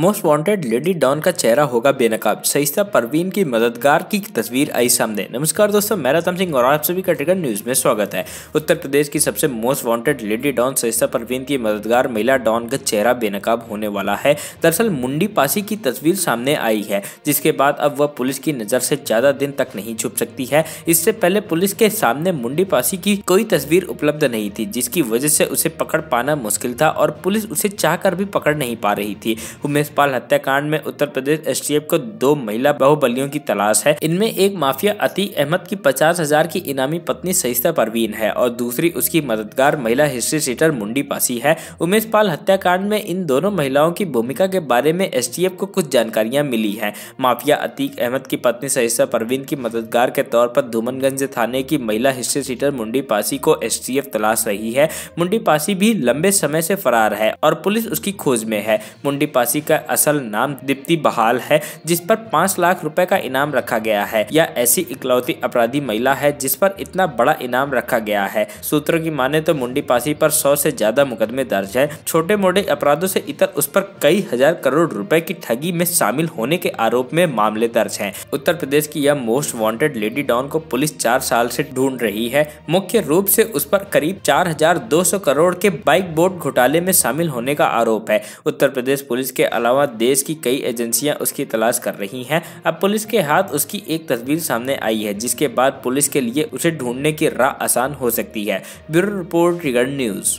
most wanted lady don का चेहरा होगा बेनकाब सहिस्ता परवीन की मददगार की तस्वीर आई सामने नमस्कार दोस्तों मैं रतम सिंह और आप सभी का ट्रिकर न्यूज में स्वागत है उत्तर प्रदेश की सबसे most wanted lady don Shaista Parveen की मददगार महिला डॉन का चेहरा बेनकाब होने वाला है दरअसल मुंडी पासी की तस्वीर सामने आई है जिसके बाद अब वह पुलिस की नज़र से ज़्यादा दिन तक नहीं छुप सकती है इससे पहले पुलिस के सामने मुंडी पासी की कोई तस्वीर उपलब्ध नहीं थी जिसकी वजह से उसे पकड़ पाना मुश्किल था और पुलिस उसे चाह भी पकड़ नहीं पा रही थी महेशपाल हत्याकांड में उत्तर प्रदेश एस को दो महिला बहुबलियों की तलाश है इनमें एक माफिया अति अहमद की पचास हजार की इनामी पत्नी सहिस्ता परवीन है और दूसरी उसकी मददगार महिला हिस्ट्री सीटर मुंडी पासी है उमेश पाल हत्याकांड में इन दोनों महिलाओं की भूमिका के बारे में एस को कुछ जानकारियां मिली है माफिया अतीक अहमद की पत्नी सहिस्ता परवीन की मददगार के तौर पर धूमनगंज थाने की महिला हिस्ट्री सीटर मुंडी पासी को एस तलाश रही है मुंडी पासी भी लंबे समय से फरार है और पुलिस उसकी खोज में है मुंडी पासी का जिसका असल नाम दीप्ति बहाल है जिस पर पाँच लाख रुपए का इनाम रखा गया है यह ऐसी इकलौती अपराधी महिला है जिस पर इतना बड़ा इनाम रखा गया है सूत्रों की माने तो मुंडी पासी पर सौ से ज्यादा मुकदमे दर्ज है छोटे मोटे अपराधों से इतर उस पर कई हजार करोड़ रुपए की ठगी में शामिल होने के आरोप में मामले दर्ज है उत्तर प्रदेश की यह मोस्ट वॉन्टेड लेडी डॉन को पुलिस चार साल से ढूंढ रही है मुख्य रूप से उस पर करीब चार हजार दो सौ करोड़ के बाइक बोट घोटाले में शामिल होने का आरोप है उत्तर प्रदेश पुलिस के अलावा देश की कई एजेंसियां उसकी तलाश कर रही हैं अब पुलिस के हाथ उसकी एक तस्वीर सामने आई है जिसके बाद पुलिस के लिए उसे ढूंढने की राह आसान हो सकती है ब्यूरो रिपोर्ट रिगर्ड न्यूज़